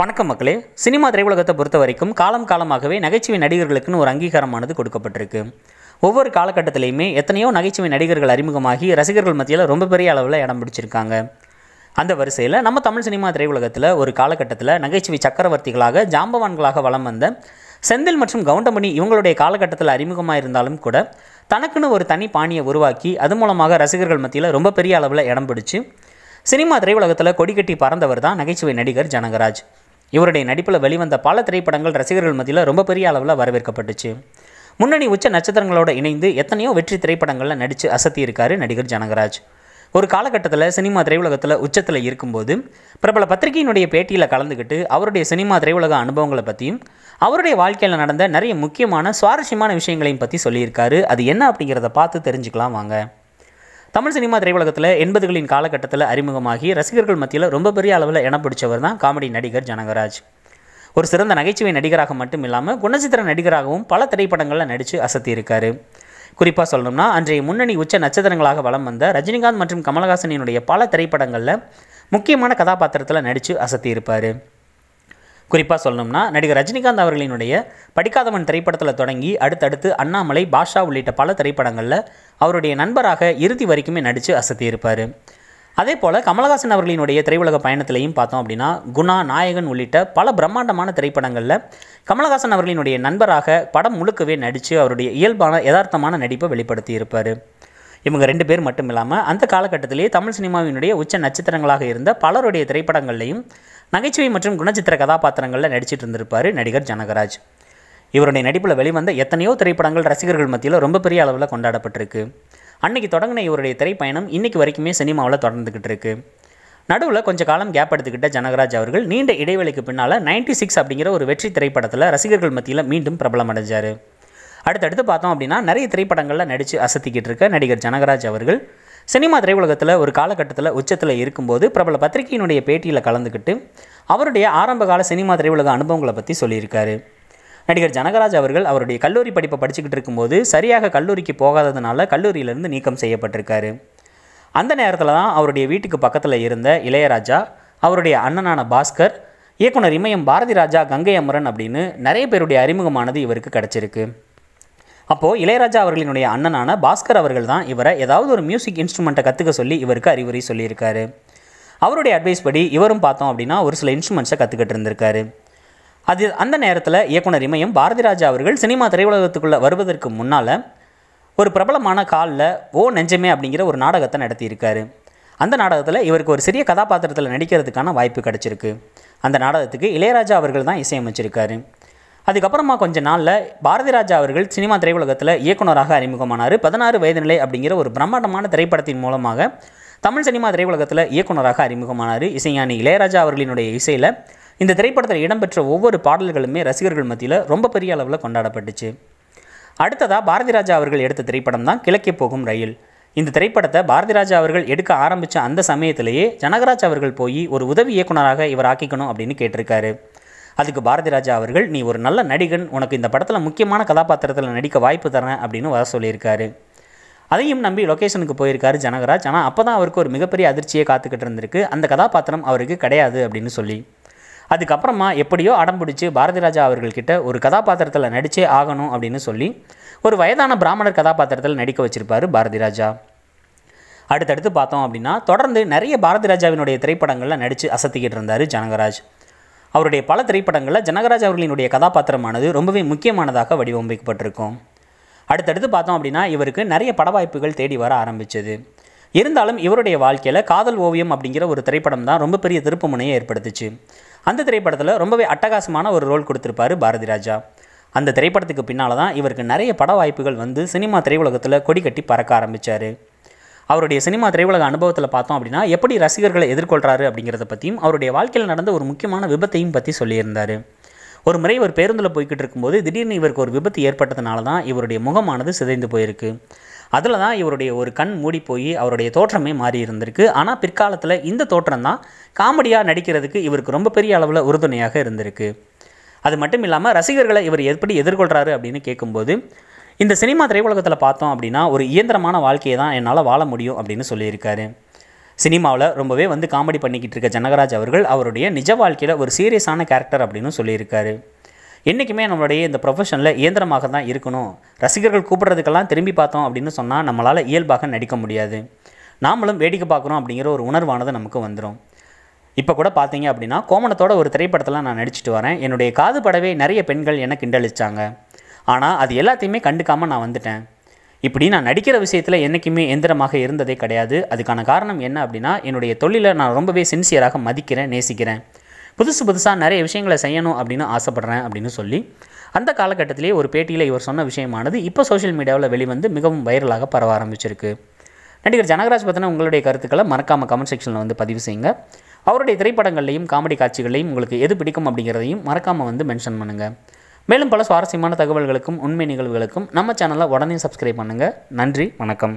வணக்கம் மக்களே சினிமா திரையுலகத்தை பொறுத்த வரைக்கும் காலம் காலமாகவே நகைச்சுவை நடிகர்களுக்குன்னு ஒரு அங்கீகாரமானது கொடுக்கப்பட்டிருக்கு ஒவ்வொரு காலகட்டத்திலையுமே எத்தனையோ நகைச்சுவை நடிகர்கள் அறிமுகமாகி ரசிகர்கள் மத்தியில் ரொம்ப பெரிய அளவில் இடம் பிடிச்சிருக்காங்க அந்த வரிசையில் நம்ம தமிழ் சினிமா திரையுலகத்தில் ஒரு காலகட்டத்தில் நகைச்சுவை சக்கரவர்த்திகளாக ஜாம்பவான்களாக வளம் வந்த செந்தில் மற்றும் கவுண்டமணி இவங்களுடைய காலகட்டத்தில் அறிமுகமாக இருந்தாலும் கூட தனக்குன்னு ஒரு தனி பாணியை உருவாக்கி அது மூலமாக ரசிகர்கள் மத்தியில் ரொம்ப பெரிய அளவில் இடம் பிடிச்சி சினிமா திரையுலகத்தில் கொடிக்கட்டி பறந்தவர் தான் நகைச்சுவை நடிகர் ஜனகராஜ் இவருடைய நடிப்பில் வெளிவந்த பல திரைப்படங்கள் ரசிகர்கள் மத்தியில் ரொம்ப பெரிய அளவில் வரவேற்கப்பட்டுச்சு முன்னணி உச்ச நட்சத்திரங்களோடு இணைந்து எத்தனையோ வெற்றி திரைப்படங்களில் நடித்து அசத்தியிருக்காரு நடிகர் ஜனகராஜ் ஒரு காலகட்டத்தில் சினிமா திரையுலகத்தில் உச்சத்தில் இருக்கும்போது பிரபல பத்திரிகையினுடைய பேட்டியில் கலந்துக்கிட்டு அவருடைய சினிமா திரையுலக அனுபவங்களை பற்றியும் அவருடைய வாழ்க்கையில் நடந்த நிறைய முக்கியமான சுவாரஸ்யமான விஷயங்களையும் பற்றி சொல்லியிருக்காரு அது என்ன அப்படிங்கிறத பார்த்து தெரிஞ்சுக்கலாம் வாங்க தமிழ் சினிமா திரையுலகத்தில் எண்பதுகளின் காலகட்டத்தில் அறிமுகமாகி ரசிகர்கள் மத்தியில் ரொம்ப பெரிய அளவில் இடம் பிடிச்சவர் தான் காமெடி நடிகர் ஜனகராஜ் ஒரு சிறந்த நகைச்சுவை நடிகராக மட்டும் இல்லாமல் குணச்சித்திர நடிகராகவும் பல திரைப்படங்களில் நடித்து இருக்கார் குறிப்பாக சொல்லணும்னா அன்றைய முன்னணி உச்ச நட்சத்திரங்களாக வலம் வந்த ரஜினிகாந்த் மற்றும் கமலஹாசனினுடைய பல திரைப்படங்களில் முக்கியமான கதாபாத்திரத்தில் நடித்து அசத்தியிருப்பார் குறிப்பாக சொல்லணும்னா நடிகர் ரஜினிகாந்த் அவர்களினுடைய படிக்காதவன் திரைப்படத்தில் தொடங்கி அடுத்தடுத்து அண்ணாமலை பாஷா உள்ளிட்ட பல திரைப்படங்களில் அவருடைய நண்பராக இறுதி வரைக்குமே நடித்து அசத்தியிருப்பார் அதே போல் கமலஹாசன் அவர்களினுடைய திரையுலக பயணத்திலையும் பார்த்தோம் அப்படின்னா குணா நாயகன் உள்ளிட்ட பல பிரம்மாண்டமான திரைப்படங்களில் கமலஹாசன் அவர்களினுடைய நண்பராக படம் முழுக்கவே நடித்து அவருடைய இயல்பான யதார்த்தமான நடிப்பை வெளிப்படுத்தி இருப்பார் இவங்க ரெண்டு பேர் மட்டும் இல்லாமல் அந்த காலகட்டத்திலேயே தமிழ் சினிமாவினுடைய உச்ச நட்சத்திரங்களாக இருந்த பலருடைய திரைப்படங்கள்லையும் நகைச்சுவை மற்றும் குணச்சித்திர கதாபாத்திரங்களில் நடிச்சிட்டு இருந்திருப்பார் நடிகர் ஜனகராஜ் இவருடைய நடிப்பில் வெளிவந்த எத்தனையோ திரைப்படங்கள் ரசிகர்கள் மத்தியில் ரொம்ப பெரிய அளவில் கொண்டாடப்பட்டிருக்கு அன்னைக்கு தொடங்கின இவருடைய திரைப்பயணம் இன்னைக்கு வரைக்குமே சினிமாவில் தொடர்ந்துக்கிட்டு இருக்கு நடுவில் கொஞ்சம் காலம் கேப் எடுத்துக்கிட்ட ஜனகராஜ் அவர்கள் நீண்ட இடைவெளிக்கு பின்னால் நைன்டி சிக்ஸ் அப்படிங்கிற ஒரு வெற்றி திரைப்படத்தில் ரசிகர்கள் மத்தியில் மீண்டும் பிரபலம் அடைஞ்சார் அடுத்தடுத்து பார்த்தோம் அப்படின்னா நிறைய திரைப்படங்களில் நடித்து அசத்திக்கிட்டு இருக்க நடிகர் ஜனகராஜ் அவர்கள் சினிமா திரையுலகத்தில் ஒரு காலகட்டத்தில் உச்சத்தில் இருக்கும்போது பிரபல பத்திரிகையினுடைய பேட்டியில் கலந்துக்கிட்டு அவருடைய ஆரம்பகால சினிமா திரையுலக அனுபவங்களை பற்றி சொல்லியிருக்காரு நடிகர் ஜனகராஜ் அவர்கள் அவருடைய கல்லூரி படிப்பை படிச்சுக்கிட்டு இருக்கும்போது சரியாக கல்லூரிக்கு போகாததுனால கல்லூரியிலிருந்து நீக்கம் செய்யப்பட்டிருக்காரு அந்த நேரத்தில் தான் அவருடைய வீட்டுக்கு பக்கத்தில் இருந்த இளையராஜா அவருடைய அண்ணனான பாஸ்கர் இயக்குனர் இமயம் பாரதி ராஜா கங்கை அமரன் அப்படின்னு நிறைய பேருடைய அறிமுகமானது இவருக்கு கிடச்சிருக்கு அப்போது இளையராஜா அவர்களினுடைய அண்ணனான பாஸ்கர் அவர்கள் தான் இவரை ஏதாவது ஒரு மியூசிக் இன்ஸ்ட்ருமெண்ட்டை கற்றுக்க சொல்லி இவருக்கு அறிவுரை சொல்லியிருக்காரு அவருடைய அட்வைஸ் படி இவரும் பார்த்தோம் அப்படின்னா ஒரு சில இன்ஸ்ட்ருமெண்ட்ஸை கற்றுக்கிட்டு இருந்திருக்காரு அது அந்த நேரத்தில் இயக்குனர் இமயம் பாரதிராஜா அவர்கள் சினிமா திரையுலகத்துக்குள்ளே வருவதற்கு முன்னால் ஒரு பிரபலமான காலில் ஓ நெஞ்சமே அப்படிங்கிற ஒரு நாடகத்தை நடத்தியிருக்காரு அந்த நாடகத்தில் இவருக்கு ஒரு சிறிய கதாபாத்திரத்தில் நடிக்கிறதுக்கான வாய்ப்பு கிடச்சிருக்கு அந்த நாடகத்துக்கு இளையராஜா அவர்கள் தான் இசையமைச்சிருக்காரு அதுக்கப்புறமா கொஞ்ச நாளில் பாரதி ராஜா அவர்கள் சினிமா திரையுலகத்தில் இயக்குநராக அறிமுகமானார் பதினாறு வயது நிலை அப்படிங்கிற ஒரு பிரம்மாண்டமான திரைப்படத்தின் மூலமாக தமிழ் சினிமா திரையுலகத்தில் இயக்குநராக அறிமுகமானார் இசைஞானி இளையராஜா அவர்களினுடைய இசையில் இந்த திரைப்படத்தில் இடம்பெற்ற ஒவ்வொரு பாடல்களுமே ரசிகர்கள் மத்தியில் ரொம்ப பெரிய அளவில் கொண்டாடப்பட்டுச்சு அடுத்ததாக பாரதி ராஜா அவர்கள் எடுத்த திரைப்படம் தான் கிழக்கே போகும் ரயில் இந்த திரைப்படத்தை பாரதி ராஜா அவர்கள் எடுக்க ஆரம்பித்த அந்த சமயத்திலேயே ஜனகராஜ் அவர்கள் போய் ஒரு உதவி இயக்குநராக இவர் ஆக்கிக்கணும் அப்படின்னு கேட்டிருக்காரு அதுக்கு பாரதி ராஜா அவர்கள் நீ ஒரு நல்ல நடிகன் உனக்கு இந்த படத்தில் முக்கியமான கதாபாத்திரத்தில் நடிக்க வாய்ப்பு தரேன் அப்படின்னு வர சொல்லியிருக்காரு அதையும் நம்பி லொக்கேஷனுக்கு போயிருக்காரு ஜனகராஜ் ஆனால் அப்போ தான் அவருக்கு ஒரு மிகப்பெரிய அதிர்ச்சியை காத்துக்கிட்டு இருந்திருக்கு அந்த கதாபாத்திரம் அவருக்கு கிடையாது அப்படின்னு சொல்லி அதுக்கப்புறமா எப்படியோ அடம் பிடிச்சி பாரதி ராஜா அவர்கள்கிட்ட ஒரு கதாபாத்திரத்தில் நடித்தே ஆகணும் அப்படின்னு சொல்லி ஒரு வயதான பிராமணர் கதாபாத்திரத்தில் நடிக்க வச்சிருப்பார் பாரதி ராஜா அடுத்தடுத்து பார்த்தோம் அப்படின்னா தொடர்ந்து நிறைய பாரதி ராஜாவினுடைய திரைப்படங்களில் நடித்து அசத்திக்கிட்டு இருந்தார் ஜனகராஜ் அவருடைய பல திரைப்படங்களில் ஜனகராஜ் அவர்களினுடைய கதாபாத்திரமானது ரொம்பவே முக்கியமானதாக வடிவமைக்கப்பட்டிருக்கும் அடுத்தடுத்து பார்த்தோம் அப்படின்னா இவருக்கு நிறைய பட வாய்ப்புகள் தேடி வர ஆரம்பித்தது இருந்தாலும் இவருடைய வாழ்க்கையில் காதல் ஓவியம் அப்படிங்கிற ஒரு திரைப்படம் தான் ரொம்ப பெரிய திருப்பு முனையை ஏற்படுத்துச்சு அந்த திரைப்படத்தில் ரொம்பவே அட்டகாசமான ஒரு ரோல் கொடுத்துருப்பாரு பாரதி ராஜா அந்த திரைப்படத்துக்கு பின்னால் தான் இவருக்கு நிறைய பட வாய்ப்புகள் வந்து சினிமா திரையுலகத்தில் கொடி கட்டி பறக்க ஆரம்பித்தார் அவருடைய சினிமா திரையுலக அனுபவத்தில் பார்த்தோம் அப்படின்னா எப்படி ரசிகர்களை எதிர்கொள்கிறாரு அப்படிங்கிறத பற்றியும் அவருடைய வாழ்க்கையில் நடந்த ஒரு முக்கியமான விபத்தையும் பற்றி சொல்லியிருந்தார் ஒரு முறை இவர் பேருந்தில் போய்கிட்டு இருக்கும்போது திடீர்னு இவருக்கு ஒரு விபத்து ஏற்பட்டதுனால தான் இவருடைய முகமானது சிதைந்து போயிருக்கு அதில் தான் இவருடைய ஒரு கண் மூடி போய் அவருடைய தோற்றமே மாறி இருந்திருக்கு ஆனால் பிற்காலத்தில் இந்த தோற்றம் தான் காமெடியாக நடிக்கிறதுக்கு இவருக்கு ரொம்ப பெரிய அளவில் உறுதுணையாக இருந்திருக்கு அது மட்டும் இல்லாமல் ரசிகர்களை இவர் எப்படி எதிர்கொள்கிறாரு அப்படின்னு கேட்கும்போது இந்த சினிமா திரையுலகத்தில் பார்த்தோம் அப்படின்னா ஒரு இயந்திரமான வாழ்க்கையை தான் என்னால் வாழ முடியும் அப்படின்னு சொல்லியிருக்காரு சினிமாவில் ரொம்பவே வந்து காமெடி பண்ணிக்கிட்டு இருக்க ஜனகராஜ் அவர்கள் அவருடைய நிஜ வாழ்க்கையில் ஒரு சீரியஸான கேரக்டர் அப்படின்னு சொல்லியிருக்காரு என்றைக்குமே நம்மளுடைய இந்த ப்ரொஃபஷனில் இயந்திரமாக தான் இருக்கணும் ரசிகர்கள் கூப்பிட்றதுக்கெல்லாம் திரும்பி பார்த்தோம் அப்படின்னு சொன்னால் நம்மளால் இயல்பாக நடிக்க முடியாது நாமளும் வேடிக்கை பார்க்குறோம் அப்படிங்கிற ஒரு உணர்வானது நமக்கு வந்துடும் இப்போ கூட பார்த்தீங்க அப்படின்னா கோமணத்தோட ஒரு திரைப்படத்தில் நான் நடிச்சிட்டு வரேன் என்னுடைய காது படவே நிறைய பெண்கள் எனக்கு கிண்டளிச்சாங்க ஆனால் அது எல்லாத்தையுமே கண்டுக்காமல் நான் வந்துட்டேன் இப்படி நான் நடிக்கிற விஷயத்தில் என்றைக்குமே எந்திரமாக இருந்ததே கிடையாது அதுக்கான காரணம் என்ன அப்படின்னா என்னுடைய தொழிலை நான் ரொம்பவே சின்சியராக மதிக்கிறேன் நேசிக்கிறேன் புதுசு புதுசாக நிறைய விஷயங்களை செய்யணும் அப்படின்னு ஆசைப்பட்றேன் அப்படின்னு சொல்லி அந்த காலகட்டத்திலேயே ஒரு பேட்டியில் இவர் சொன்ன விஷயமானது இப்போ சோஷியல் மீடியாவில் வெளிவந்து மிகவும் வைரலாக பரவ ஆரம்பிச்சிருக்கு நடிகர் ஜனகராஜ் பற்றின உங்களுடைய கருத்துக்களை மறக்காமல் கமெண்ட் செக்ஷனில் வந்து பதிவு செய்யுங்க அவருடைய திரைப்படங்கள்லையும் காமெடி காட்சிகளையும் உங்களுக்கு எது பிடிக்கும் அப்படிங்கிறதையும் மறக்காமல் வந்து மென்ஷன் பண்ணுங்கள் மேலும் பல சுவாரஸ்யமான தகவல்களுக்கும் உண்மை நிகழ்வுகளுக்கும் நம்ம சேனலை உடனே சப்ஸ்கிரைப் பண்ணுங்கள் நன்றி வணக்கம்